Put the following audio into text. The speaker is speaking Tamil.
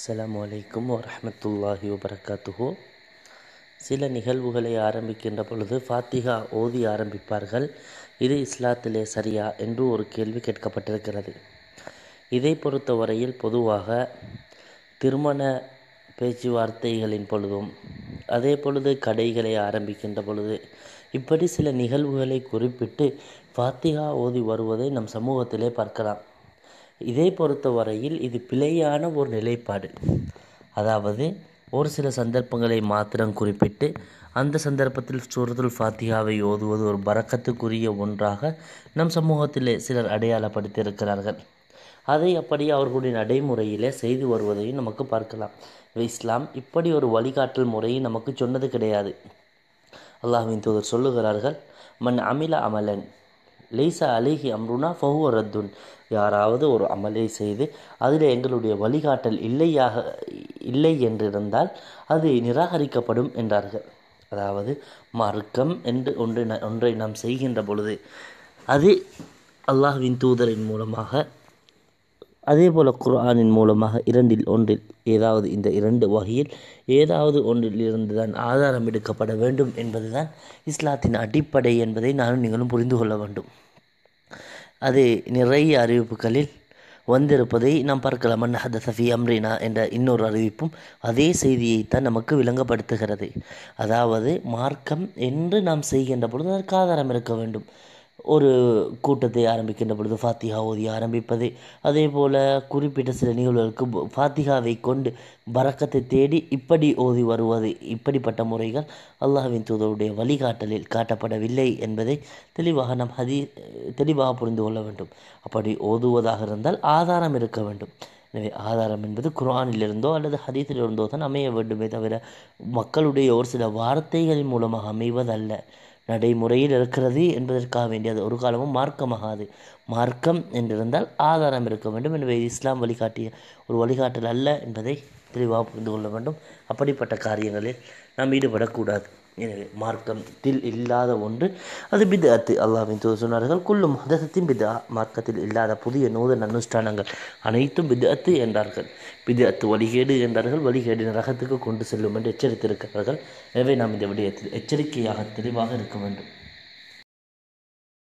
அஸ்லாமலைக்கும் வரமத்துல்லாஹி வபரகாத்துஹோ சில நிகழ்வுகளை ஆரம்பிக்கின்ற பொழுது ஃபாத்திகா ஓதி ஆரம்பிப்பார்கள் இது இஸ்லாத்திலே சரியா என்று ஒரு கேள்வி கேட்கப்பட்டிருக்கிறது இதை பொறுத்தவரையில் பொதுவாக திருமண பேச்சுவார்த்தைகளின் பொழுதும் அதே பொழுது கடைகளை ஆரம்பிக்கின்ற பொழுது இப்படி சில நிகழ்வுகளை குறிப்பிட்டு ஃபாத்திகா ஓதி வருவதை நம் சமூகத்திலே பார்க்கலாம் இதை பொறுத்தவரையில் இது பிழையான ஒரு நிலைப்பாடு அதாவது ஒரு சில சந்தர்ப்பங்களை மாத்திரம் குறிப்பிட்டு அந்த சந்தர்ப்பத்தில் சூரத்துல் ஃபாத்தியாவை ஓதுவது ஒரு பறக்கத்துக்குரிய ஒன்றாக நம் சமூகத்திலே சிலர் அடையாளப்படுத்தியிருக்கிறார்கள் அதை அப்படி அவர்களுடைய நடைமுறையிலே செய்து வருவதையும் நமக்கு பார்க்கலாம் இஸ்லாம் இப்படி ஒரு வழிகாட்டல் முறையை நமக்கு சொன்னது கிடையாது அல்லாஹின் தூதர் சொல்லுகிறார்கள் மன் அமில அமலன் லைசா அலிஹி அம்ருனா ஃபஹுவ ரத்துன் யாராவது ஒரு அமலை செய்து அதில் எங்களுடைய வழிகாட்டல் இல்லையாக இல்லை என்றிருந்தால் அது நிராகரிக்கப்படும் என்றார்கள் அதாவது மார்க்கம் என்று ஒன்றை ஒன்றை நாம் செய்கின்ற பொழுது அது அல்லாஹ்வின் தூதரின் மூலமாக அதே போல குர்ஆனின் மூலமாக இரண்டில் ஒன்றில் ஏதாவது இந்த இரண்டு வகையில் ஏதாவது ஒன்றில் இருந்து தான் ஆதாரம் எடுக்கப்பட வேண்டும் என்பதுதான் இஸ்லாத்தின் அடிப்படை என்பதை நானும் நீங்களும் புரிந்து கொள்ள வேண்டும் அது நிறைய அறிவிப்புகளில் வந்திருப்பதை நாம் பார்க்கலாம் அன் சஃபி அம்ரினா என்ற இன்னொரு அறிவிப்பும் அதே செய்தியைத்தான் நமக்கு விளங்கப்படுத்துகிறது அதாவது மார்க்கம் என்று நாம் செய்கின்ற பொழுது அதற்கு ஆதாரம் இருக்க வேண்டும் ஒரு கூட்டத்தை ஆரம்பிக்கின்ற பொழுது ஃபாத்திகா ஓதி ஆரம்பிப்பது அதே போல் குறிப்பிட்ட சில நிகழ்வுகளுக்கு ஃபாத்திகாவை கொண்டு பறக்கத்தை தேடி இப்படி ஓதி வருவது இப்படிப்பட்ட முறைகள் அல்லாஹின் தூதருடைய வழிகாட்டலில் காட்டப்படவில்லை என்பதை தெளிவாக நம் ஹதி தெளிவாக புரிந்து கொள்ள வேண்டும் அப்படி ஓதுவதாக இருந்தால் ஆதாரம் இருக்க வேண்டும் எனவே ஆதாரம் என்பது குரானிலிருந்தோ அல்லது ஹதீத்திலிருந்தோ தான் அமைய வேண்டுமே தவிர மக்களுடைய ஒரு சில வார்த்தைகளின் மூலமாக அமைவதல்ல நடைமுறையில் இருக்கிறது என்பதற்காக வேண்டியது ஒரு காலமும் மார்க்கமாகாது மார்க்கம் என்றிருந்தால் ஆதாரம் இருக்க வேண்டும் என்பதை இஸ்லாம் வழிகாட்டிய ஒரு வழிகாட்டல் அல்ல என்பதை தெளிவாக புரிந்து கொள்ள வேண்டும் அப்படிப்பட்ட காரியங்களில் நாம் ஈடுபடக்கூடாது எனவே மார்க்கத்தில் இல்லாத ஒன்று அது அத்து அல்லாவின் தூது சொன்னார்கள் குள்ளும் மதத்தின் பித் மார்க்கத்தில் இல்லாத புதிய நூதன அனுஷ்டானங்கள் அனைத்தும் அத்து என்றார்கள் அத்து வழிகேடு என்றார்கள் வழிகேடு நரகத்துக்கு கொண்டு செல்லும் என்று எச்சரித்திருக்கிறார்கள் எனவே நாம் இந்த விடயத்தில் எச்சரிக்கையாக தெளிவாக இருக்க வேண்டும்